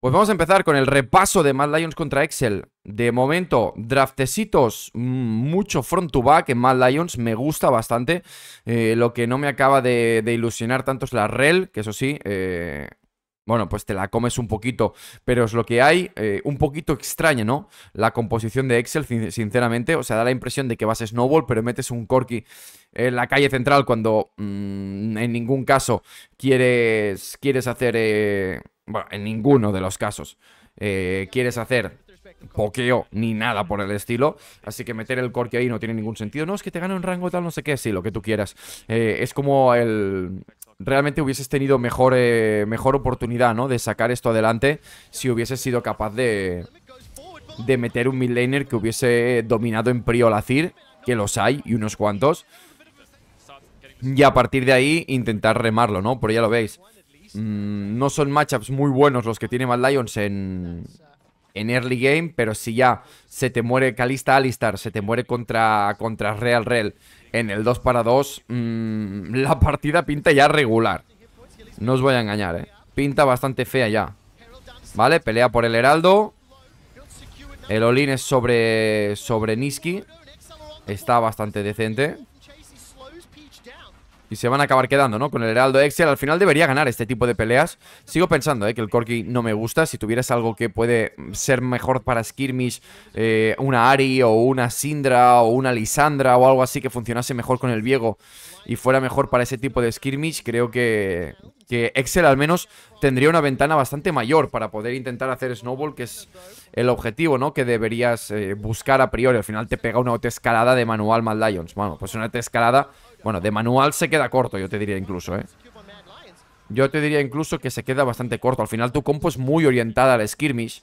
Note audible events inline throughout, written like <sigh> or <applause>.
Pues vamos a empezar con el repaso de Mad Lions contra Excel. De momento, draftecitos, mm, mucho front to back en Mad Lions, me gusta bastante. Eh, lo que no me acaba de, ilusionar tanto es la rel, que eso sí, eh, bueno, pues te la comes un poquito, pero es lo que hay, eh, un poquito extraña, ¿no? La composición de Excel, sinceramente, o sea, da la impresión de que vas a Snowball, pero metes un Corky en la calle central cuando mm, en ningún caso quieres, quieres hacer bueno, en ninguno de los casos, eh, quieres hacer pokeo ni nada por el estilo. Así que meter el corte ahí no tiene ningún sentido. No, es que te gano un rango tal, no sé qué, sí, lo que tú quieras. Eh, es como el... Realmente hubieses tenido mejor, eh, mejor oportunidad, ¿no? De sacar esto adelante si hubieses sido capaz de... De meter un midlaner que hubiese dominado en Priolacir, que los hay y unos cuantos. Y a partir de ahí intentar remarlo, ¿no? Pero ya lo veis. Mm, no son matchups muy buenos los que tiene Mad Lions en, early game, pero si ya se te muere Calista Alistar, se te muere contra, contra Real Real en el 2 para 2, mm, la partida pinta ya regular. No os voy a engañar, eh. Pinta bastante fea ya. Vale, pelea por el Heraldo. El Olin es sobre, sobre Niski. Está bastante decente. Y se van a acabar quedando, ¿no? Con el Heraldo Excel. Al final debería ganar este tipo de peleas. Sigo pensando, ¿eh? Que el corky no me gusta. Si tuvieras algo que puede ser mejor para Skirmish, eh, una Ari o una Sindra o una Lisandra o algo así que funcionase mejor con el Viego y fuera mejor para ese tipo de Skirmish, creo que, que Excel al menos tendría una ventana bastante mayor para poder intentar hacer Snowball, que es el objetivo, ¿no? Que deberías eh, buscar a priori. Al final te pega una autoescalada de manual Mad Lions. Bueno, pues una autoescalada escalada bueno, de manual se queda corto, yo te diría incluso, ¿eh? Yo te diría incluso que se queda bastante corto. Al final tu compo es muy orientada al skirmish.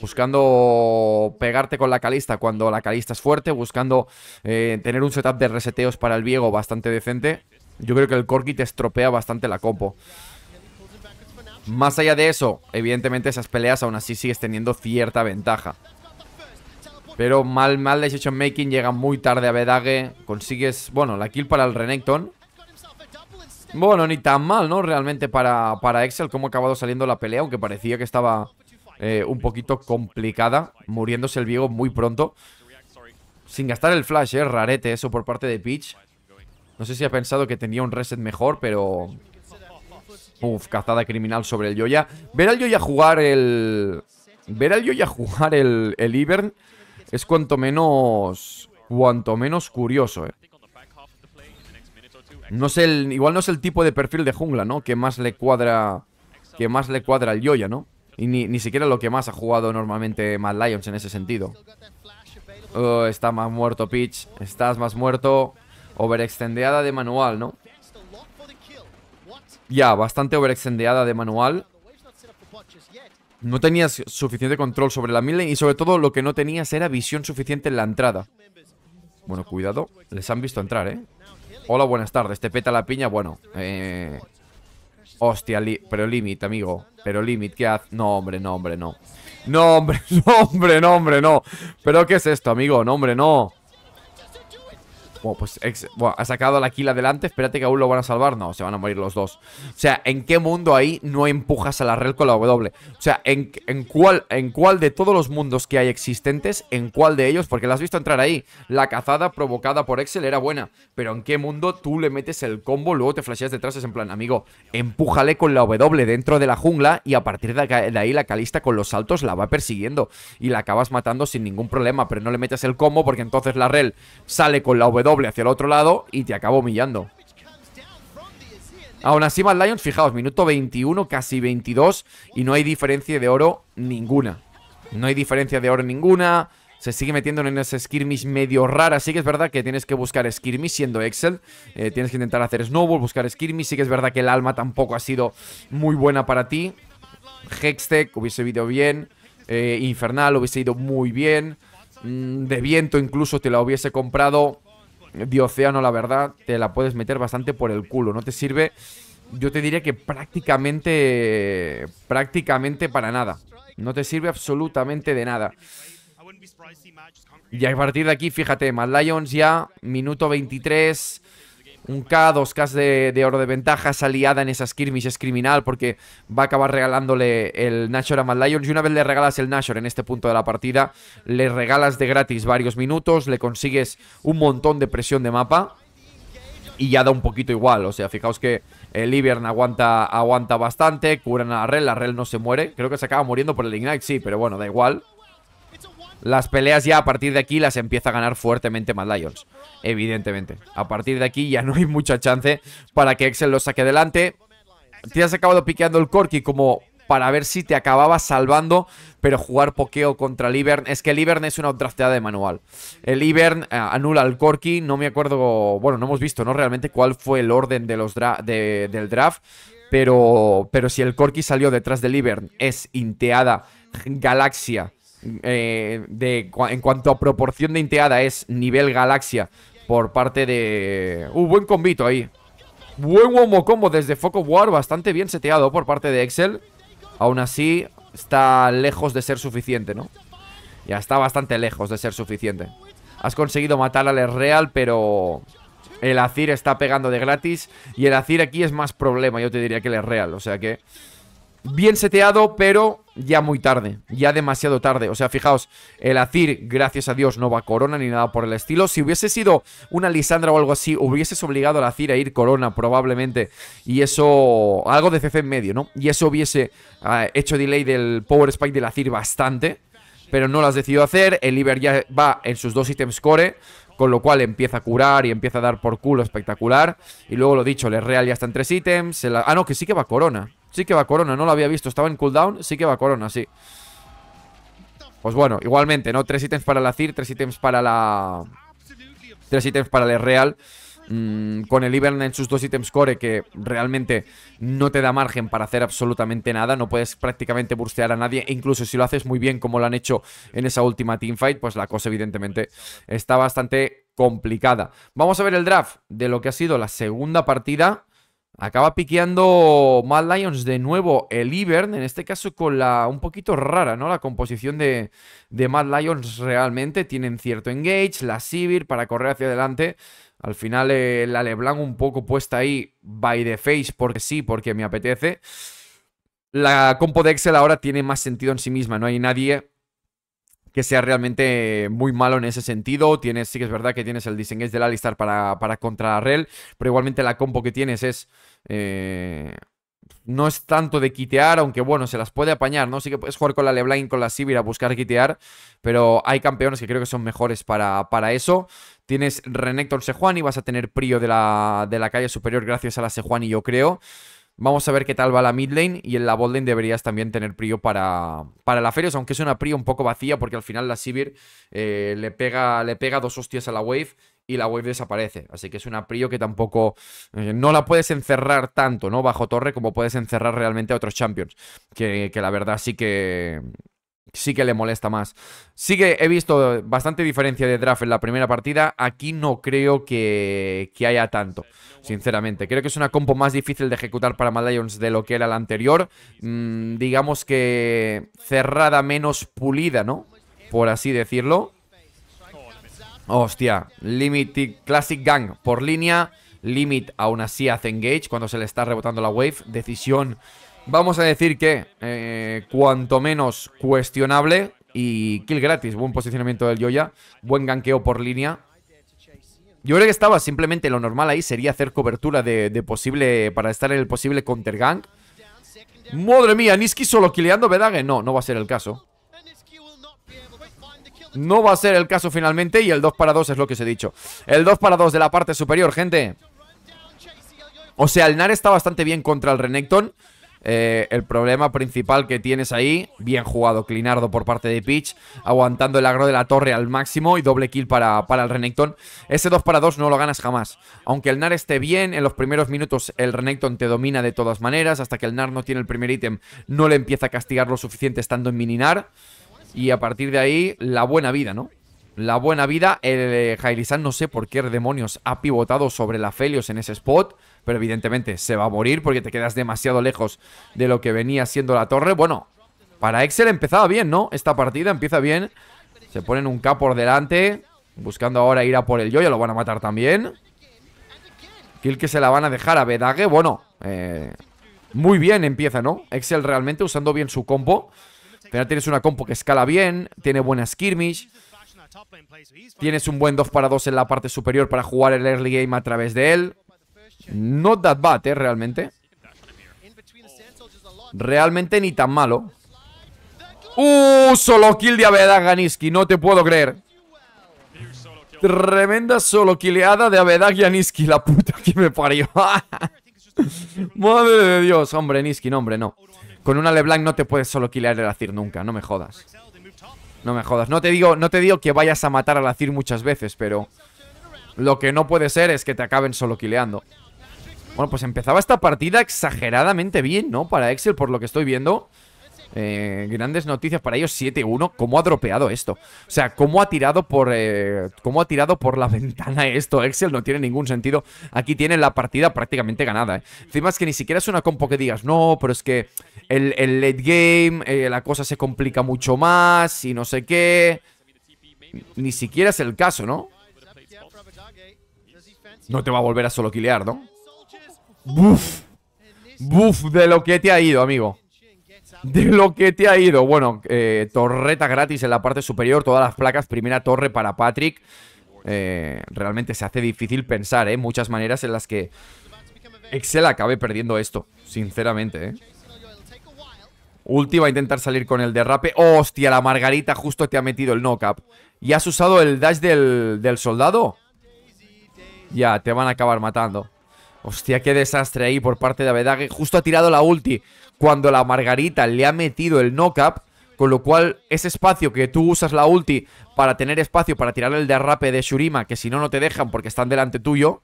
Buscando pegarte con la calista cuando la calista es fuerte. Buscando eh, tener un setup de reseteos para el Viego bastante decente. Yo creo que el Corki te estropea bastante la compo. Más allá de eso, evidentemente esas peleas aún así sigues teniendo cierta ventaja. Pero mal, mal decision making, llega muy tarde a Bedague. Consigues, bueno, la kill para el Renekton. Bueno, ni tan mal, ¿no? Realmente para, Excel cómo ha acabado saliendo la pelea, aunque parecía que estaba eh, un poquito complicada, muriéndose el viejo muy pronto. Sin gastar el flash, ¿eh? Rarete eso por parte de Peach. No sé si ha pensado que tenía un reset mejor, pero... Uf, cazada criminal sobre el Yoya. Ver al Yoya jugar el... Ver al Yoya jugar el, el Ivern es cuanto menos... Cuanto menos curioso, eh. No es el, igual no es el tipo de perfil de jungla, ¿no? Que más le cuadra... Que más le cuadra al Yoya, ¿no? Y ni, siquiera lo que más ha jugado normalmente Mad Lions en ese sentido. Oh, está más muerto, Peach. Estás más muerto. Overextendeada de manual, ¿no? Ya, bastante overextendeada de manual. No tenías suficiente control sobre la milen y sobre todo lo que no tenías era visión suficiente en la entrada. Bueno, cuidado. Les han visto entrar, ¿eh? Hola, buenas tardes. Te peta la piña. Bueno, eh... Hostia, pero Limit, amigo. Pero Limit, ¿qué haces? No, hombre, no, hombre, no. hombre, <laughs> no, hombre, no, hombre, no. ¿Pero qué es esto, amigo? No, hombre, no. Bueno, pues ha sacado la kill adelante. Espérate que aún lo van a salvar. No, se van a morir los dos. O sea, ¿en qué mundo ahí no empujas a la Rel con la W? O sea, ¿en, cuál, ¿en cuál de todos los mundos que hay existentes, en cuál de ellos? Porque la has visto entrar ahí. La cazada provocada por Excel era buena. Pero ¿en qué mundo tú le metes el combo, luego te flasheas detrás? Es en plan, amigo, empújale con la W dentro de la jungla y a partir de ahí la calista con los saltos la va persiguiendo. Y la acabas matando sin ningún problema. Pero no le metes el combo porque entonces la rel sale con la W doble hacia el otro lado y te acaba humillando. Aún así, más Lions, fijaos, minuto 21, casi 22, y no hay diferencia de oro ninguna. No hay diferencia de oro ninguna. Se sigue metiendo en ese skirmish medio rara. Sí que es verdad que tienes que buscar skirmish siendo Excel. Eh, tienes que intentar hacer snowball, buscar skirmish. Sí que es verdad que el alma tampoco ha sido muy buena para ti. Hextech hubiese ido bien. Eh, Infernal hubiese ido muy bien. Mm, de viento incluso te la hubiese comprado de océano, la verdad, te la puedes meter bastante por el culo. No te sirve, yo te diría que prácticamente, prácticamente para nada. No te sirve absolutamente de nada. Y a partir de aquí, fíjate, Mad Lions ya, minuto 23 un K, dos Ks de, oro de ventaja, aliada en esas skirmish es criminal porque va a acabar regalándole el Nashor a Mad Lions y una vez le regalas el Nashor en este punto de la partida, le regalas de gratis varios minutos, le consigues un montón de presión de mapa y ya da un poquito igual. O sea, fijaos que el Ivern aguanta, aguanta bastante, curan a la Rel, la Rel no se muere. Creo que se acaba muriendo por el Ignite, sí, pero bueno, da igual. Las peleas ya a partir de aquí las empieza a ganar fuertemente Mad Lions, evidentemente. A partir de aquí ya no hay mucha chance para que Excel lo saque adelante. Te has acabado piqueando el Corky como para ver si te acababa salvando, pero jugar pokeo contra Ivern... Es que Ivern es una drafteada de manual. El Ivern eh, anula al Corky, no me acuerdo, bueno, no hemos visto, ¿no? Realmente cuál fue el orden de los de, del draft, pero, pero si el Corky salió detrás del Ivern es Inteada, Galaxia, eh, en cuanto a proporción de inteada es nivel galaxia por parte de... Uh, buen combito ahí. Buen homo combo desde Foco War, bastante bien seteado por parte de Excel. Aún así, está lejos de ser suficiente, ¿no? Ya está bastante lejos de ser suficiente. Has conseguido matar al Real, pero el Azir está pegando de gratis. Y el Azir aquí es más problema, yo te diría que el Real. O sea que bien seteado, pero ya muy tarde, ya demasiado tarde. O sea, fijaos, el Azir, gracias a Dios, no va corona ni nada por el estilo. Si hubiese sido una Lisandra o algo así, hubieses obligado al Azir a ir corona probablemente. Y eso, algo de CC en medio, ¿no? Y eso hubiese ah, hecho delay del Power Spike del Azir bastante. Pero no lo has decidido hacer, el Iber ya va en sus dos ítems core, con lo cual empieza a curar y empieza a dar por culo espectacular. Y luego lo dicho, el Real ya está en tres ítems. Ah, no, que sí que va corona. Sí que va corona, no lo había visto. Estaba en cooldown, sí que va corona, sí. Pues bueno, igualmente, ¿no? Tres ítems para la CIR, tres ítems para la... Tres ítems para el Real. Mm, con el Ivern en sus dos ítems core que realmente no te da margen para hacer absolutamente nada, no puedes prácticamente burstear a nadie, e incluso si lo haces muy bien como lo han hecho en esa última teamfight, pues la cosa evidentemente está bastante complicada. Vamos a ver el draft de lo que ha sido la segunda partida Acaba piqueando Mad Lions de nuevo el Ivern, en este caso con la un poquito rara, ¿no? La composición de, Mad Lions realmente. Tienen cierto engage, la Sivir para correr hacia adelante. Al final eh, la Leblanc un poco puesta ahí by the face porque sí, porque me apetece. La compo de Excel ahora tiene más sentido en sí misma, no hay nadie que sea realmente muy malo en ese sentido. Tienes, sí que es verdad que tienes el disengage del Alistar para, para contra Rel, pero igualmente la compo que tienes es... Eh, no es tanto de quitear, aunque bueno, se las puede apañar, ¿no? Sí que puedes jugar con la LeBlanc, con la Sivir a buscar quitear, pero hay campeones que creo que son mejores para, para eso. Tienes Renekton Sejuani, vas a tener Prio de la, de la calle superior gracias a la Sejuani, yo creo. Vamos a ver qué tal va la mid lane y en la bot lane deberías también tener prio para, para la Ferios, aunque es una prio un poco vacía porque al final la Sivir eh, le, pega, le pega dos hostias a la wave y la wave desaparece. Así que es una prio que tampoco... Eh, no la puedes encerrar tanto, ¿no? Bajo torre como puedes encerrar realmente a otros champions. que la verdad sí que sí que le molesta más. Sí que he visto bastante diferencia de draft en la primera partida. Aquí no creo que, haya tanto, sinceramente. Creo que es una compo más difícil de ejecutar para Mad de lo que era la anterior. Mm, digamos que cerrada menos pulida, ¿no? Por así decirlo. Hostia, Limit Classic Gang por línea. Limit aún así hace engage cuando se le está rebotando la wave. Decisión vamos a decir que eh, cuanto menos cuestionable y kill gratis, buen posicionamiento del Yoya, buen ganqueo por línea. Yo creo que estaba simplemente lo normal ahí sería hacer cobertura de, posible para estar en el posible counter gank. Madre mía, Niski solo kileando Bedage, No, no va a ser el caso. No va a ser el caso finalmente y el 2 para 2 es lo que os he dicho. El 2 para 2 de la parte superior, gente. O sea, el Nar está bastante bien contra el Renekton. Eh, el problema principal que tienes ahí. Bien jugado Clinardo por parte de Peach aguantando el agro de la torre al máximo y doble kill para, para el Renekton. Ese 2 para 2 no lo ganas jamás. Aunque el NAR esté bien, en los primeros minutos el Renekton te domina de todas maneras. Hasta que el NAR no tiene el primer ítem, no le empieza a castigar lo suficiente estando en Mininar Y a partir de ahí, la buena vida, ¿no? La buena vida, el Jailisan eh, no sé por qué demonios ha pivotado sobre la Felios en ese spot pero evidentemente se va a morir porque te quedas demasiado lejos de lo que venía siendo la torre. Bueno, para Excel empezaba bien, ¿no? Esta partida empieza bien. Se ponen un K por delante, buscando ahora ir a por el ya lo van a matar también. Kill que se la van a dejar a Bedague, bueno, eh, muy bien empieza, ¿no? Excel realmente usando bien su combo Pero tienes una compo que escala bien, tiene buena skirmish. Tienes un buen 2 para 2 en la parte superior para jugar el early game a través de él. No that bad, ¿eh? Realmente Realmente ni tan malo ¡Uh! Solo kill de y Ganiski No te puedo creer Tremenda solo killeada de y Ganiski La puta que me parió <laughs> Madre de Dios Hombre, Niski, no, hombre, no Con una LeBlanc no te puedes solo killear el Azir nunca No me jodas No me jodas No te digo, no te digo que vayas a matar al Azir muchas veces Pero... Lo que no puede ser es que te acaben solo kileando bueno, pues empezaba esta partida exageradamente bien, ¿no? Para Excel, por lo que estoy viendo. Eh, grandes noticias para ellos, 7-1. ¿Cómo ha dropeado esto? O sea, ¿cómo ha tirado por eh, cómo ha tirado por la <laughs> ventana esto? Excel no tiene ningún sentido. Aquí tienen la partida prácticamente ganada. Eh. Encima es que ni siquiera es una compo que digas, no, pero es que el, el late game, eh, la cosa se complica mucho más y no sé qué. Ni siquiera es el caso, ¿no? No te va a volver a solo kilear, ¿no? Buf. de lo que te ha ido, amigo. De lo que te ha ido. Bueno, eh, torreta gratis en la parte superior, todas las placas, primera torre para Patrick. Eh, realmente se hace difícil pensar, ¿eh? Muchas maneras en las que Excel acabe perdiendo esto, sinceramente, ¿eh? Última a intentar salir con el derrape. ¡Hostia, la margarita justo te ha metido el knock-up! ¿Y has usado el dash del, del soldado? Ya, te van a acabar matando. Hostia, qué desastre ahí por parte de Abedague. Justo ha tirado la ulti cuando la Margarita le ha metido el knock-up. Con lo cual, ese espacio que tú usas la ulti para tener espacio para tirar el derrape de Shurima, que si no, no te dejan porque están delante tuyo.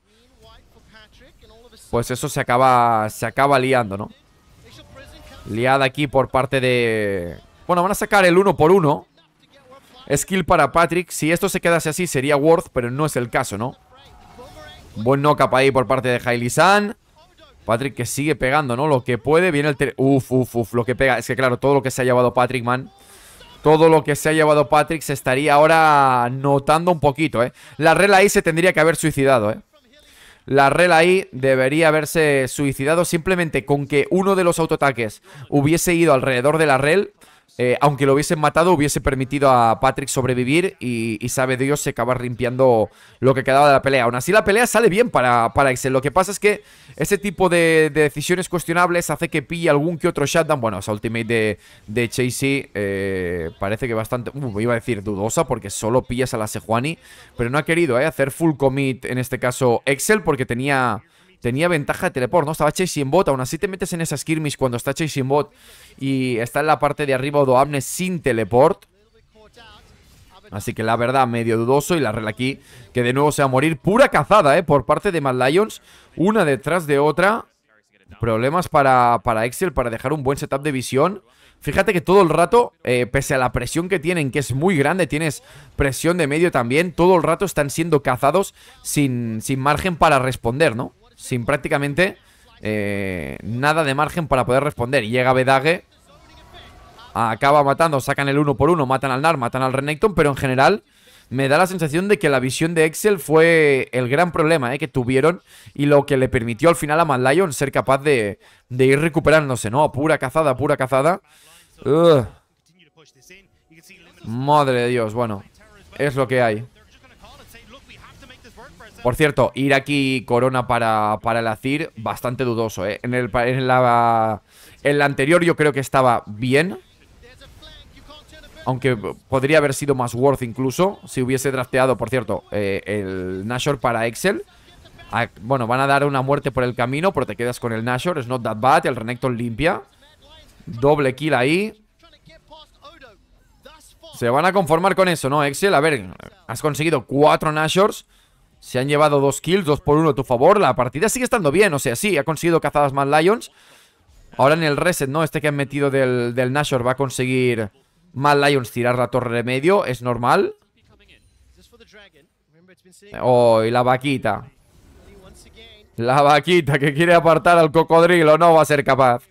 Pues eso se acaba, se acaba liando, ¿no? Liada aquí por parte de... Bueno, van a sacar el uno por uno. Skill para Patrick. Si esto se quedase así, sería Worth, pero no es el caso, ¿no? Buen knock-up ahí por parte de Hailey San. Patrick que sigue pegando, ¿no? Lo que puede. Viene el... Uf, uf, uf. Lo que pega. Es que claro, todo lo que se ha llevado Patrick, man. Todo lo que se ha llevado Patrick se estaría ahora notando un poquito, ¿eh? La rel ahí se tendría que haber suicidado, ¿eh? La rel ahí debería haberse suicidado simplemente con que uno de los autoataques hubiese ido alrededor de la rel eh, aunque lo hubiesen matado, hubiese permitido a Patrick sobrevivir y, sabe Dios se acaba limpiando lo que quedaba de la pelea. Aún así, la pelea sale bien para, para Excel. Lo que pasa es que ese tipo de, decisiones cuestionables hace que pille algún que otro shutdown. Bueno, esa ultimate de, Chasey eh, parece que bastante, uh, iba a decir dudosa, porque solo pillas a la Sejuani, pero no ha querido eh, hacer full commit en este caso Excel porque tenía tenía ventaja de teleport, ¿no? Estaba Chasing Bot, aún así te metes en esa skirmish cuando está Chasing Bot y está en la parte de arriba Odoamne sin teleport. Así que la verdad, medio dudoso y la rel aquí, que de nuevo se va a morir. Pura cazada, ¿eh? Por parte de Mad Lions, una detrás de otra. Problemas para, para Excel, para dejar un buen setup de visión. Fíjate que todo el rato, eh, pese a la presión que tienen, que es muy grande, tienes presión de medio también, todo el rato están siendo cazados sin, sin margen para responder, ¿no? sin prácticamente eh, nada de margen para poder responder. Llega Bedage acaba matando, sacan el uno por uno, matan al Nar, matan al Renekton, pero en general me da la sensación de que la visión de Excel fue el gran problema ¿eh? que tuvieron y lo que le permitió al final a Mad Lion ser capaz de, ir recuperándose, ¿no? Pura cazada, pura cazada. Madre de Dios, bueno, es lo que hay. Por cierto, ir aquí Corona para, para la bastante dudoso, ¿eh? En, el, en, la, anterior yo creo que estaba bien. Aunque podría haber sido más worth incluso si hubiese drafteado, por cierto, eh, el Nashor para Excel. Ah, bueno, van a dar una muerte por el camino, pero te quedas con el Nashor. Es not that bad. El Renekton limpia. Doble kill ahí. Se van a conformar con eso, ¿no, Excel? A ver, has conseguido cuatro Nashors. Se han llevado dos kills, dos por uno a tu favor. La partida sigue estando bien, o sea, sí, ha conseguido cazadas más Lions. Ahora en el reset, ¿no? Este que han metido del, del Nashor va a conseguir más Lions tirar la torre de medio. Es normal. Oh, la vaquita. La vaquita que quiere apartar al cocodrilo no va a ser capaz.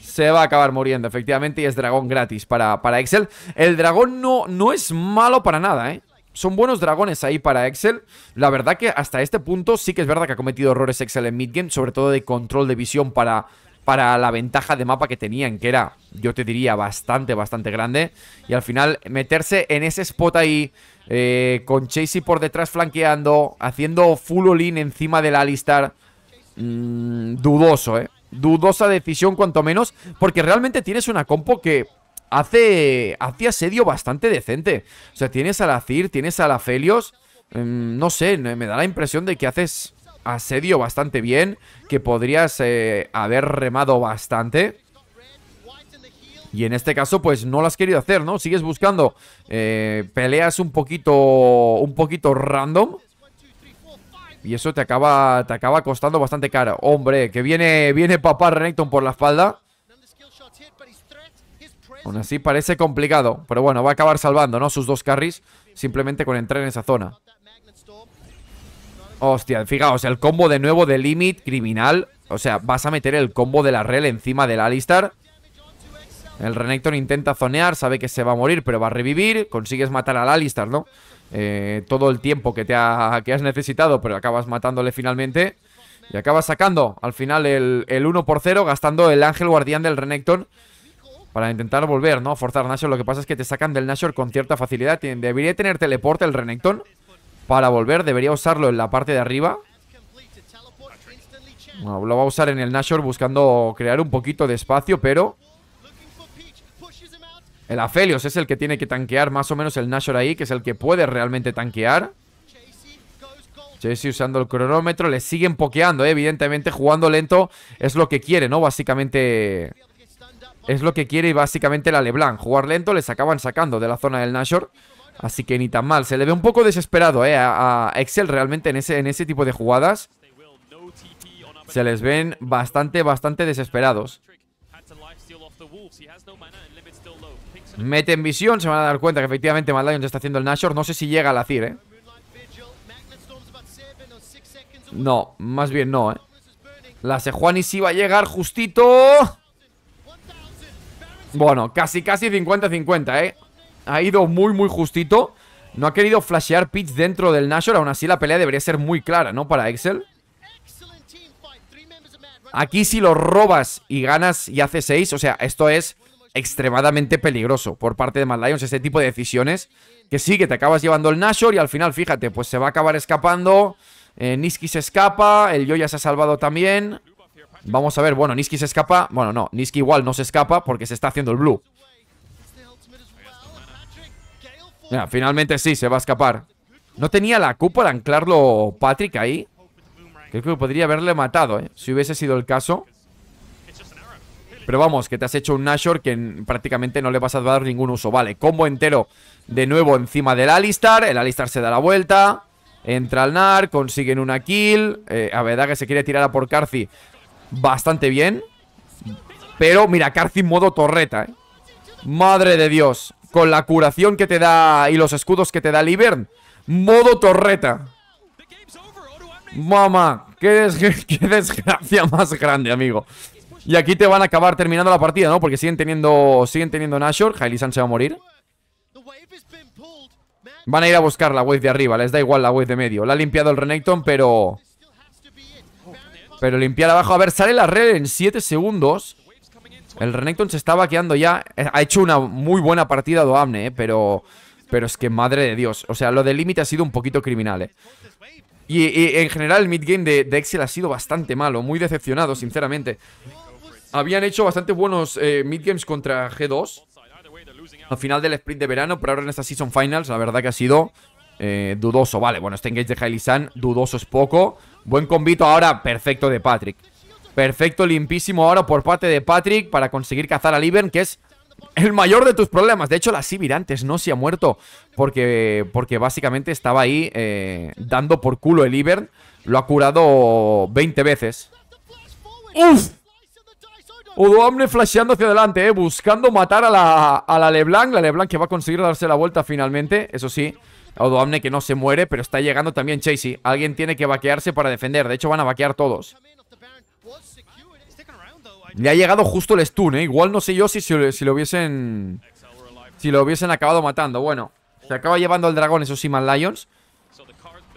Se va a acabar muriendo, efectivamente, y es dragón gratis para, para Excel. El dragón no, no es malo para nada, ¿eh? Son buenos dragones ahí para Excel. La verdad que hasta este punto sí que es verdad que ha cometido errores Excel en midgame, sobre todo de control de visión para, para la ventaja de mapa que tenían, que era, yo te diría, bastante, bastante grande. Y al final meterse en ese spot ahí, eh, con Chasey por detrás flanqueando, haciendo full all encima del Alistar, mmm, dudoso, ¿eh? Dudosa decisión cuanto menos, porque realmente tienes una compo que hace, hace asedio bastante decente. O sea, tienes a la Cir, tienes a la Felios. Em, no sé, me da la impresión de que haces asedio bastante bien, que podrías eh, haber remado bastante. Y en este caso, pues no lo has querido hacer, ¿no? Sigues buscando eh, peleas un poquito, un poquito random. Y eso te acaba, te acaba costando bastante cara. Hombre, que viene, viene papá Renekton por la espalda. Aún así parece complicado, pero bueno, va a acabar salvando, ¿no? Sus dos carries, simplemente con entrar en esa zona. Hostia, fijaos, el combo de nuevo de Limit, criminal. O sea, vas a meter el combo de la rel encima del Alistar. El Renekton intenta zonear, sabe que se va a morir, pero va a revivir. Consigues matar al Alistar, ¿no? Eh, todo el tiempo que, te que has necesitado, pero acabas matándole finalmente. Y acabas sacando al final el, el 1 por 0, gastando el Ángel Guardián del Renekton para intentar volver, ¿no? Forzar Nashor. Lo que pasa es que te sacan del Nashor con cierta facilidad. Debería tener teleporte el Renekton para volver. Debería usarlo en la parte de arriba. Bueno, lo va a usar en el Nashor buscando crear un poquito de espacio, pero... El Aphelios es el que tiene que tanquear más o menos el Nashor ahí, que es el que puede realmente tanquear. Jesse usando el cronómetro, le siguen pokeando, eh, evidentemente jugando lento es lo que quiere, ¿no? Básicamente es lo que quiere básicamente la LeBlanc. Jugar lento les acaban sacando de la zona del Nashor. Así que ni tan mal. Se le ve un poco desesperado eh, a, Excel realmente en ese, en ese tipo de jugadas. Se les ven bastante, bastante desesperados. Mete en visión, se van a dar cuenta que efectivamente Mad está haciendo el Nashor. No sé si llega a la CIR, ¿eh? No, más bien no, ¿eh? La Sejuani sí va a llegar justito. Bueno, casi casi 50-50, ¿eh? Ha ido muy muy justito No ha querido flashear pitch dentro del Nashor Aún así la pelea debería ser muy clara, ¿no? Para Excel Aquí si lo robas y ganas y hace 6 O sea, esto es extremadamente peligroso por parte de Mad Lions Este tipo de decisiones Que sí, que te acabas llevando el Nashor Y al final, fíjate, pues se va a acabar escapando eh, Niski se escapa El Yoya se ha salvado también Vamos a ver, bueno, Niski se escapa Bueno, no, Niski igual no se escapa porque se está haciendo el blue Mira, finalmente sí, se va a escapar No tenía la Q para anclarlo Patrick ahí Creo que podría haberle matado, ¿eh? Si hubiese sido el caso pero vamos, que te has hecho un Nashor que prácticamente no le vas a dar ningún uso. Vale, combo entero de nuevo encima del Alistar. El Alistar se da la vuelta. Entra el NAR, consiguen una kill. Eh, a verdad que se quiere tirar a por Carthy bastante bien Pero mira, Carthy modo torreta, ¿eh? Madre de Dios Con la curación que te da y los escudos que te da Libern Modo torreta Mamá, <laughs> qué, desgracia más grande, amigo Y aquí te van a acabar terminando la partida, ¿no? Porque siguen teniendo siguen teniendo Nashor se va a morir Van a ir a buscar la wave de arriba Les da igual la wave de medio La ha limpiado el Renekton, pero... Pero limpiar abajo. A ver, sale la red en 7 segundos. El Renekton se está vaqueando ya. Eh, ha hecho una muy buena partida Doamne, eh, pero... Pero es que madre de Dios. O sea, lo del límite ha sido un poquito criminal, eh. Y, en general el game de, de Excel ha sido bastante malo. Muy decepcionado, sinceramente. Habían hecho bastante buenos eh, midgames contra G2. Al final del sprint de verano, pero ahora en esta Season Finals, la verdad que ha sido eh, dudoso. Vale, bueno, este engage de Hailey dudoso es poco. Buen convito ahora, perfecto de Patrick. Perfecto, limpísimo ahora por parte de Patrick para conseguir cazar a Ivern, que es el mayor de tus problemas. De hecho, la Sibir antes no se ha muerto porque, porque básicamente estaba ahí eh, dando por culo el Ivern. Lo ha curado 20 veces. ¡Uf! Udoamne flasheando hacia adelante, eh, buscando matar a la, a la, LeBlanc. La LeBlanc que va a conseguir darse la vuelta finalmente, eso sí. Odoamne que no se muere, pero está llegando también Chasey. Alguien tiene que vaquearse para defender. De hecho, van a vaquear todos. Le ha llegado justo el stun, ¿eh? Igual no sé yo si, si, lo hubiesen... Si lo hubiesen acabado matando. Bueno, se acaba llevando el dragón, esos Siman Lions.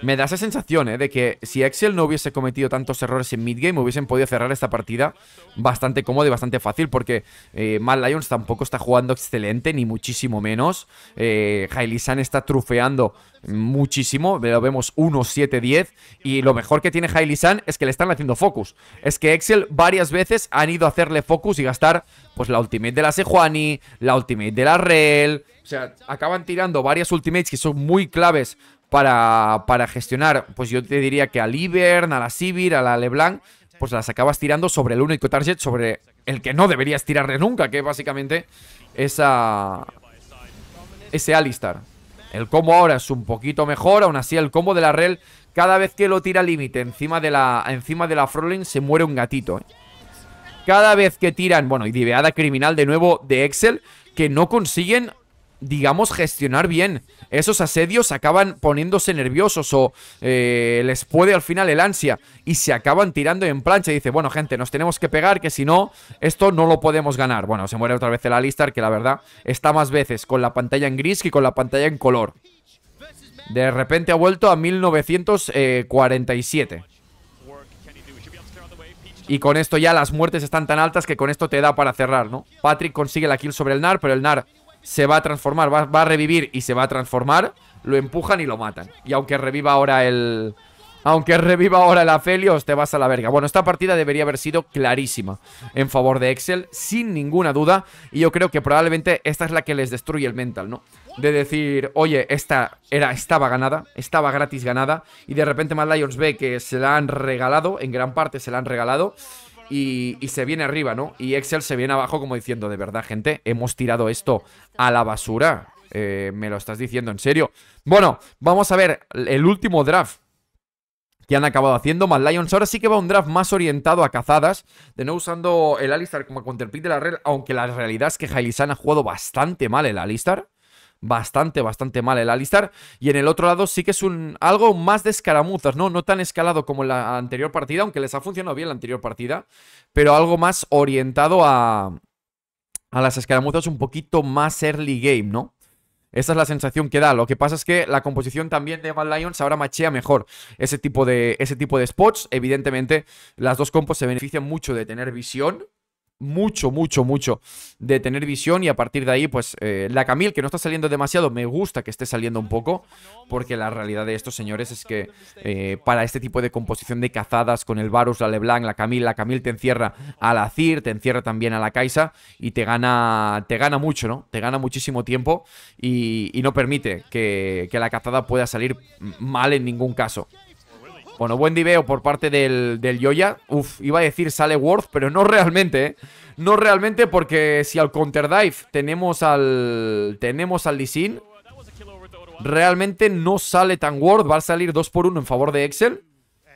Me da esa sensación, ¿eh? De que si Excel no hubiese cometido tantos errores en midgame, hubiesen podido cerrar esta partida bastante cómodo y bastante fácil, porque eh, Mad Lions tampoco está jugando excelente, ni muchísimo menos. Eh, Hailisan está trufeando muchísimo, lo vemos 1-7-10, y lo mejor que tiene Hailisan es que le están haciendo focus. Es que Excel varias veces han ido a hacerle focus y gastar, pues, la ultimate de la Sejuani, la ultimate de la Rel... O sea, acaban tirando varias ultimates que son muy claves para, para gestionar, pues yo te diría que al Ibern, a la Sivir, a la Leblanc, pues las acabas tirando sobre el único target, sobre el que no deberías tirarle nunca, que básicamente esa ese Alistar. El combo ahora es un poquito mejor, aún así el combo de la Rel, cada vez que lo tira límite encima de la, encima de la Frolin, se muere un gatito. ¿eh? Cada vez que tiran, bueno, y diveada criminal de nuevo de Excel, que no consiguen digamos, gestionar bien. Esos asedios acaban poniéndose nerviosos o eh, les puede al final el ansia y se acaban tirando en plancha. Y dice, bueno, gente, nos tenemos que pegar que si no, esto no lo podemos ganar. Bueno, se muere otra vez el Alistar, que la verdad está más veces con la pantalla en gris que con la pantalla en color. De repente ha vuelto a 1947. Eh, y con esto ya las muertes están tan altas que con esto te da para cerrar, ¿no? Patrick consigue la kill sobre el NAR, pero el NAR se va a transformar, va, a revivir y se va a transformar, lo empujan y lo matan. Y aunque reviva ahora el... Aunque reviva ahora el Aphelios, te vas a la verga. Bueno, esta partida debería haber sido clarísima en favor de Excel, sin ninguna duda. Y yo creo que probablemente esta es la que les destruye el mental, ¿no? De decir, oye, esta era, estaba ganada, estaba gratis ganada. Y de repente Mad Lions ve que se la han regalado, en gran parte se la han regalado y, se viene arriba, ¿no? Y Excel se viene abajo como diciendo, de verdad, gente, hemos tirado esto a la basura. Eh, me lo estás diciendo en serio. Bueno, vamos a ver el último draft que han acabado haciendo. más Lions ahora sí que va un draft más orientado a cazadas, de no usando el Alistar como counterpick de la red, aunque la realidad es que Hailisan ha jugado bastante mal el Alistar bastante, bastante mal el Alistar. Y en el otro lado sí que es un algo más de escaramuzas, ¿no? No tan escalado como en la anterior partida, aunque les ha funcionado bien la anterior partida, pero algo más orientado a, las escaramuzas un poquito más early game, ¿no? Esa es la sensación que da. Lo que pasa es que la composición también de Bad Lions ahora machea mejor ese tipo de, ese tipo de spots. Evidentemente, las dos compos se benefician mucho de tener visión mucho, mucho, mucho de tener visión y a partir de ahí, pues eh, la Camille, que no está saliendo demasiado, me gusta que esté saliendo un poco, porque la realidad de estos señores es que eh, para este tipo de composición de cazadas con el Varus, la Leblanc, la Camille, la Camille te encierra a la Cir, te encierra también a la Kaisa y te gana, te gana mucho, ¿no? Te gana muchísimo tiempo y, no permite que, que la cazada pueda salir mal en ningún caso. Bueno, buen diveo por parte del, Yoya. Uf, iba a decir sale Worth, pero no realmente, ¿eh? No realmente porque si al counter dive tenemos al tenemos al Lisin, realmente no sale tan Worth, va a salir 2 por 1 en favor de Excel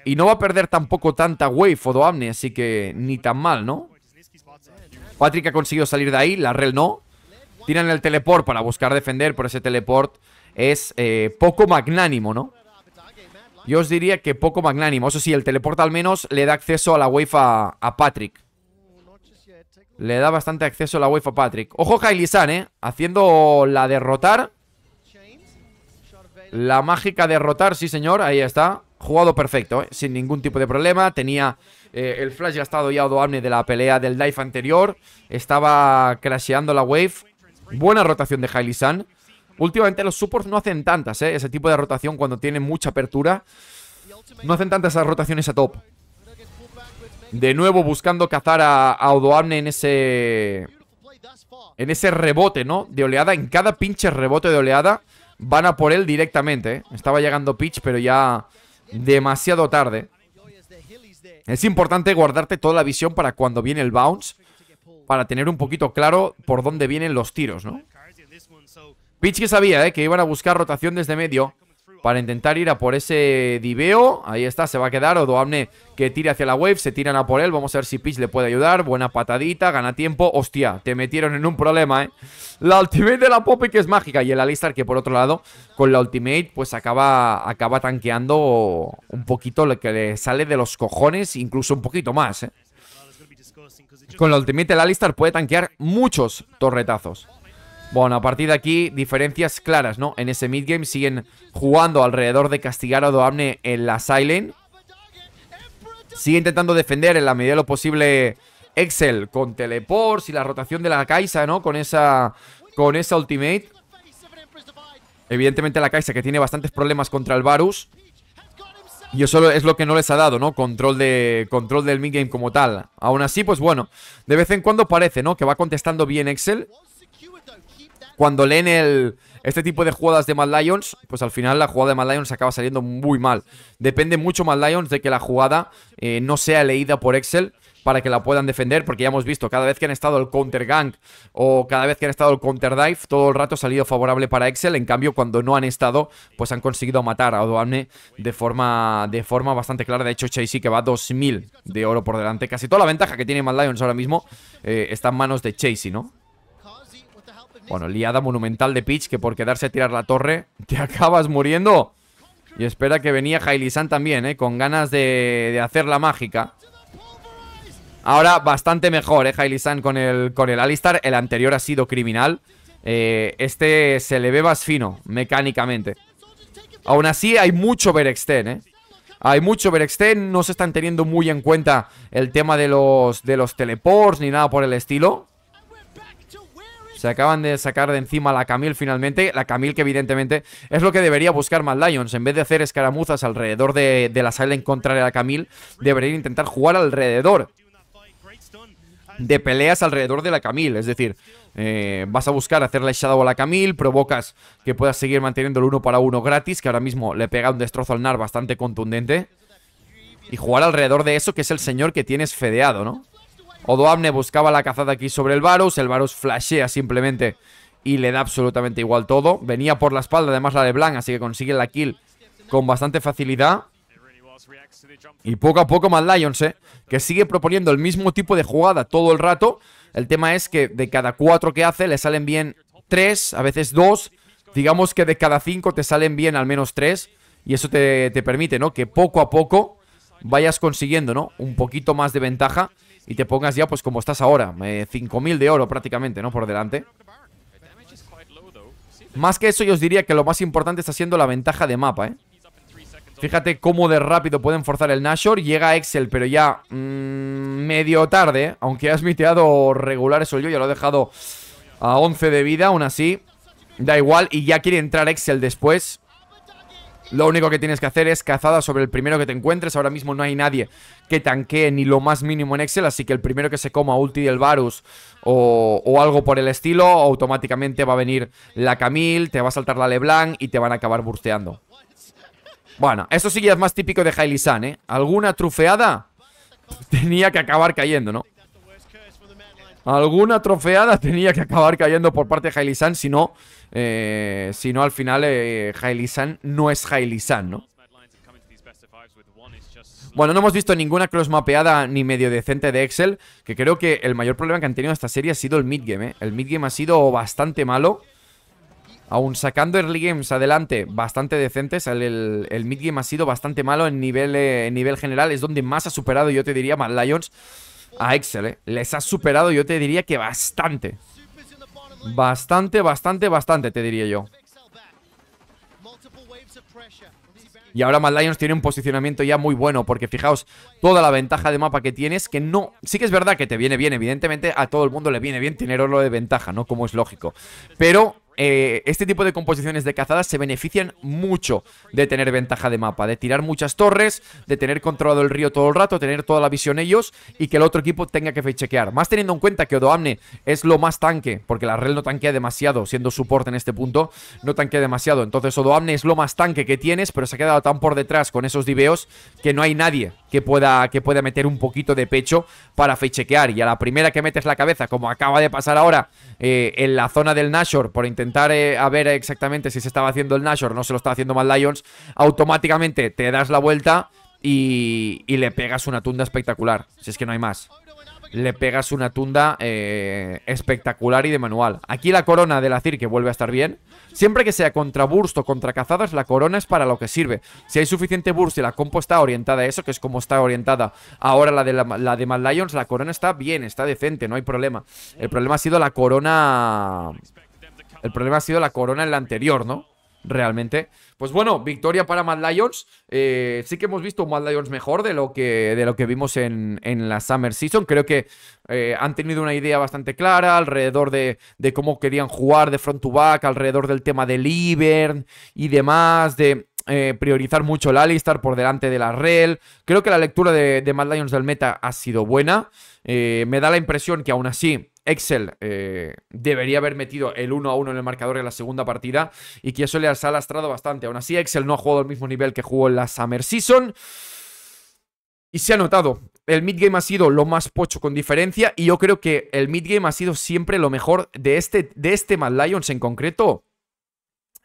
y no va a perder tampoco tanta Wave o Doamne, así que ni tan mal, ¿no? Patrick ha conseguido salir de ahí, la Rel no. Tiran el teleport para buscar defender, pero ese teleport es eh, poco magnánimo, ¿no? Yo os diría que poco magnánimo. Eso sí, el teleporta al menos le da acceso a la wave a, Patrick. Le da bastante acceso a la wave a Patrick. Ojo Hailisan, San, ¿eh? Haciendo la derrotar. La mágica derrotar, sí señor, ahí está. Jugado perfecto, ¿eh? sin ningún tipo de problema. Tenía eh, el flash estado ya Odoamne de la pelea del dive anterior. Estaba crasheando la wave. Buena rotación de Hailey-san. Últimamente los supports no hacen tantas, ¿eh? Ese tipo de rotación cuando tienen mucha apertura. No hacen tantas esas rotaciones a top. De nuevo buscando cazar a, a en ese... En ese rebote, ¿no? De oleada. En cada pinche rebote de oleada van a por él directamente. ¿eh? Estaba llegando Pitch, pero ya demasiado tarde. Es importante guardarte toda la visión para cuando viene el bounce. Para tener un poquito claro por dónde vienen los tiros, ¿no? Pitch que sabía, ¿eh? Que iban a buscar rotación desde medio para intentar ir a por ese Diveo. Ahí está, se va a quedar. Odoamne que tira hacia la wave, se tiran a por él. Vamos a ver si Pitch le puede ayudar. Buena patadita, gana tiempo. Hostia, te metieron en un problema, ¿eh? La ultimate de la Poppy que es mágica. Y el Alistar que por otro lado, con la ultimate, pues acaba, acaba tanqueando un poquito lo que le sale de los cojones, incluso un poquito más, ¿eh? Con la ultimate el Alistar puede tanquear muchos torretazos. Bueno, a partir de aquí, diferencias claras, ¿no? En ese midgame siguen jugando alrededor de castigar a Doamne en la Silent. Sigue intentando defender en la medida de lo posible Excel con teleports y la rotación de la Kaisa, ¿no? Con esa, con esa ultimate. Evidentemente la Kaisa que tiene bastantes problemas contra el Varus. Y eso es lo que no les ha dado, ¿no? Control, de, control del midgame como tal. Aún así, pues bueno, de vez en cuando parece, ¿no? Que va contestando bien Excel cuando leen el, este tipo de jugadas de Mad Lions, pues al final la jugada de Mad Lions acaba saliendo muy mal. Depende mucho Mad Lions de que la jugada eh, no sea leída por Excel para que la puedan defender, porque ya hemos visto, cada vez que han estado el counter gank o cada vez que han estado el counter dive, todo el rato ha salido favorable para Excel, en cambio cuando no han estado, pues han conseguido matar a Odoamne de forma, de forma bastante clara, de hecho Chasey que va 2000 de oro por delante, casi toda la ventaja que tiene Mad Lions ahora mismo eh, está en manos de Chasey, ¿no? Bueno, liada monumental de Pitch que por quedarse a tirar la torre te <laughs> acabas muriendo. Y espera que venía Hailey también, ¿eh? Con ganas de, hacer la mágica. Ahora bastante mejor, ¿eh? Hailey con el, con el Alistar. El anterior ha sido criminal. Eh, este se le ve más fino, mecánicamente. Aún así, hay mucho Berexten, ¿eh? Hay mucho Berexten. No se están teniendo muy en cuenta el tema de los, de los teleports ni nada por el estilo. Se acaban de sacar de encima a la Camille finalmente. La Camille que evidentemente es lo que debería buscar más Lions. En vez de hacer escaramuzas alrededor de, la sala en contra de la Camille, debería intentar jugar alrededor de peleas alrededor de la Camille. Es decir, eh, vas a buscar hacerle shadow a la Camille, provocas que puedas seguir manteniendo el uno para uno gratis, que ahora mismo le pega un destrozo al NAR bastante contundente. Y jugar alrededor de eso, que es el señor que tienes fedeado, ¿no? Odoamne buscaba la cazada aquí sobre el Varus. El Varus flashea simplemente y le da absolutamente igual todo. Venía por la espalda además la de Blanc, así que consigue la kill con bastante facilidad. Y poco a poco más Lions, eh, que sigue proponiendo el mismo tipo de jugada todo el rato. El tema es que de cada cuatro que hace le salen bien tres, a veces dos. Digamos que de cada cinco te salen bien al menos tres. Y eso te, permite, ¿no? Que poco a poco vayas consiguiendo, ¿no? Un poquito más de ventaja y te pongas ya pues como estás ahora, 5.000 eh, de oro prácticamente, ¿no? Por delante. Más que eso yo os diría que lo más importante está siendo la ventaja de mapa, ¿eh? Fíjate cómo de rápido pueden forzar el Nashor. Llega Excel, pero ya mm, medio tarde. Aunque has miteado regular eso yo, ya lo he dejado a 11 de vida, aún así. Da igual, y ya quiere entrar Excel después. Lo único que tienes que hacer es cazada sobre el primero que te encuentres. Ahora mismo no hay nadie que tanquee ni lo más mínimo en Excel, así que el primero que se coma ulti del Varus o, algo por el estilo, automáticamente va a venir la Camille, te va a saltar la Leblanc y te van a acabar burceando. Bueno, eso sí que es más típico de Hailisan, ¿eh? Alguna trufeada <laughs> tenía que acabar cayendo, ¿no? alguna trofeada <laughs> tenía que acabar cayendo por parte de Hailisan, si no, eh, si no al final eh, no es Hail-San, ¿no? Bueno, no hemos visto ninguna cross mapeada ni medio decente de Excel, que creo que el mayor problema que han tenido esta serie ha sido el midgame, ¿eh? El midgame ha sido bastante malo. Aún sacando early games adelante bastante decentes, el, midgame ha sido bastante malo en nivel, eh, en nivel general. Es donde más ha superado, yo te diría, Mad Lions a ah, Excel, ¿eh? Les ha superado, yo te diría que bastante. Bastante, bastante, bastante, te diría yo. Y ahora Mad Lions tiene un posicionamiento ya muy bueno, porque fijaos, toda la ventaja de mapa que tienes, que no... Sí que es verdad que te viene bien, evidentemente a todo el mundo le viene bien tener oro de ventaja, ¿no? Como es lógico. Pero eh, este tipo de composiciones de cazadas se benefician mucho de tener ventaja de mapa, de tirar muchas torres, de tener controlado el río todo el rato, tener toda la visión ellos y que el otro equipo tenga que fechequear. Más teniendo en cuenta que Odoamne es lo más tanque, porque la Rel no tanquea demasiado, siendo soporte en este punto, no tanquea demasiado. Entonces Odoamne es lo más tanque que tienes, pero se ha quedado tan por detrás con esos diveos que no hay nadie que pueda, que pueda meter un poquito de pecho para fechequear. Y a la primera que metes la cabeza, como acaba de pasar ahora eh, en la zona del Nashor por intentar intentar eh, a ver exactamente si se estaba haciendo el o no se lo estaba haciendo Mal Lions, automáticamente te das la vuelta y, le pegas una tunda espectacular. Si es que no hay más. Le pegas una tunda eh, espectacular y de manual. Aquí la corona de la Cirque vuelve a estar bien. Siempre que sea contra burst o contra cazadas, la corona es para lo que sirve. Si hay suficiente burst y la compo está orientada a eso, que es como está orientada ahora la de, la, la de Mad Lions, la corona está bien, está decente, no hay problema. El problema ha sido la corona el problema ha sido la corona en la anterior, ¿no? Realmente. Pues bueno, victoria para Mad Lions. Eh, sí que hemos visto un Mad Lions mejor de lo que, de lo que vimos en, en la Summer Season. Creo que eh, han tenido una idea bastante clara alrededor de, cómo querían jugar de front to back, alrededor del tema del Ivern y demás, de... Eh, priorizar mucho el Alistar por delante de la Rel. Creo que la lectura de, Mad Lions del meta ha sido buena. me da la impresión que aún así Excel eh, debería haber metido el 1 a 1 en el marcador en la segunda partida y que eso le ha lastrado bastante. Aún así, Excel no ha jugado al mismo nivel que jugó en la Summer Season. Y se ha notado, el midgame ha sido lo más pocho con diferencia y yo creo que el midgame ha sido siempre lo mejor de este, de este Mad Lions en concreto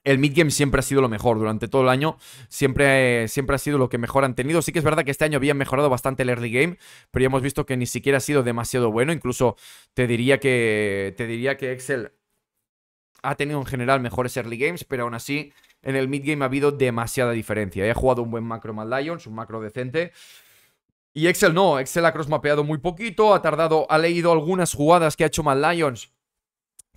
el midgame siempre ha sido lo mejor durante todo el año, siempre, siempre ha sido lo que mejor han tenido. Sí que es verdad que este año habían mejorado bastante el early game, pero ya hemos visto que ni siquiera ha sido demasiado bueno, incluso te diría que, te diría que Excel ha tenido en general mejores early games, pero aún así en el midgame ha habido demasiada diferencia. Ha jugado un buen macro Mal Lions, un macro decente, y Excel no, Excel ha mapeado muy poquito, ha tardado, ha leído algunas jugadas que ha hecho Mal Lions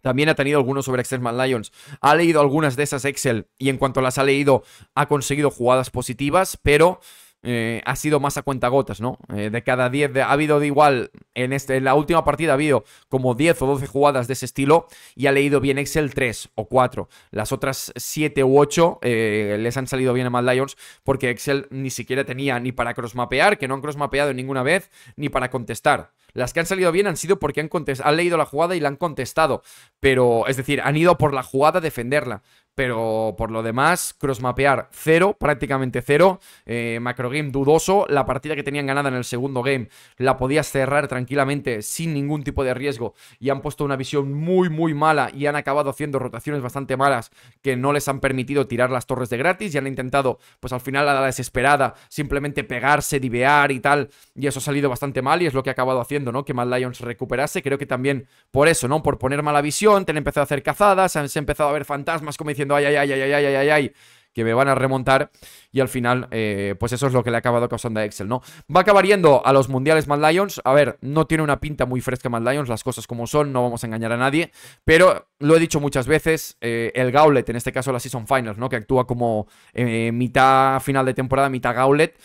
también ha tenido algunos sobre Excelman Lions. Ha leído algunas de esas Excel y en cuanto las ha leído ha conseguido jugadas positivas, pero eh, ha sido más a cuenta gotas, ¿no? Eh, de cada 10, ha habido de igual, en, este, en la última partida ha habido como 10 o 12 jugadas de ese estilo y ha leído bien Excel 3 o 4. Las otras 7 u 8 eh, les han salido bien a Mad Lions porque Excel ni siquiera tenía ni para crossmapear, que no han crossmapeado ninguna vez, ni para contestar. Las que han salido bien han sido porque han, han leído la jugada y la han contestado. Pero, es decir, han ido por la jugada a defenderla pero por lo demás, crossmapear cero, prácticamente cero, macro eh, macrogame dudoso, la partida que tenían ganada en el segundo game la podías cerrar tranquilamente sin ningún tipo de riesgo y han puesto una visión muy muy mala y han acabado haciendo rotaciones bastante malas que no les han permitido tirar las torres de gratis y han intentado pues al final a la desesperada simplemente pegarse, divear y tal y eso ha salido bastante mal y es lo que ha acabado haciendo, ¿no? Que Mad Lions recuperase, creo que también por eso, ¿no? Por poner mala visión, te han empezado a hacer cazadas, se han empezado a ver fantasmas como diciendo ay, ay, ay, ay, ay, ay, ay, que me van a remontar. Y al final, eh, pues eso es lo que le ha acabado causando a Excel, ¿no? Va a acabar yendo a los mundiales Mad Lions. A ver, no tiene una pinta muy fresca Mad Lions, las cosas como son, no vamos a engañar a nadie. Pero lo he dicho muchas veces, eh, el Gaulet, en este caso la Season Finals, ¿no? Que actúa como eh, mitad final de temporada, mitad Gaulet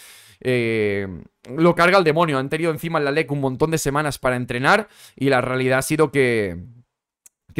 lo carga el demonio. Han tenido encima en la LEC un montón de semanas para entrenar y la realidad ha sido que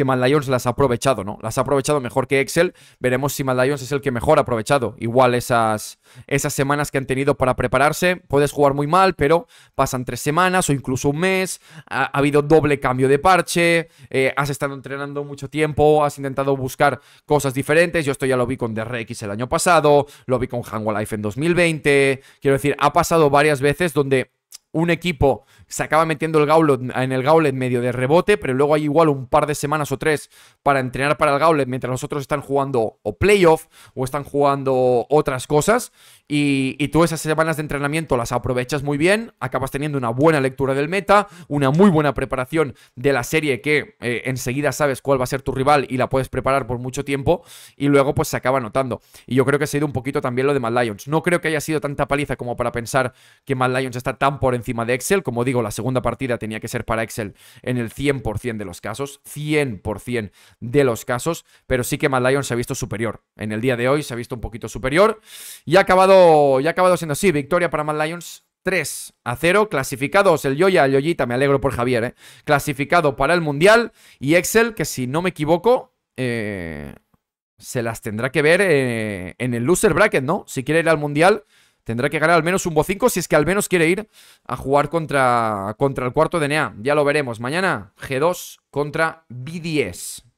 que Lions las ha aprovechado, ¿no? Las ha aprovechado mejor que Excel. Veremos si mal Lions es el que mejor ha aprovechado. Igual esas, esas semanas que han tenido para prepararse, puedes jugar muy mal, pero pasan tres semanas o incluso un mes. Ha, habido doble cambio de parche, eh, has estado entrenando mucho tiempo, has intentado buscar cosas diferentes. Yo esto ya lo vi con DRX el año pasado, lo vi con Hangwall en 2020. Quiero decir, ha pasado varias veces donde un equipo se acaba metiendo el en el gaulet medio de rebote, pero luego hay igual un par de semanas o tres para entrenar para el gaulet mientras los otros están jugando o playoff o están jugando otras cosas. Y, tú esas semanas de entrenamiento las aprovechas muy bien, acabas teniendo una buena lectura del meta, una muy buena preparación de la serie que eh, enseguida sabes cuál va a ser tu rival y la puedes preparar por mucho tiempo y luego pues se acaba notando. Y yo creo que ha sido un poquito también lo de Mad Lions. No creo que haya sido tanta paliza como para pensar que Mad Lions está tan por encima encima de Excel. Como digo, la segunda partida tenía que ser para Excel en el 100% de los casos, 100% de los casos, pero sí que Mad Lions se ha visto superior. En el día de hoy se ha visto un poquito superior y ha acabado, y ha acabado siendo así. Victoria para Mad Lions, 3 a 0, clasificados el Yoya, el Yoyita, me alegro por Javier, ¿eh? clasificado para el Mundial y Excel, que si no me equivoco, eh, se las tendrá que ver eh, en el loser bracket, ¿no? Si quiere ir al Mundial, Tendrá que ganar al menos un Bo5 si es que al menos quiere ir a jugar contra, contra el cuarto de NEA. Ya lo veremos. Mañana G2 contra B10.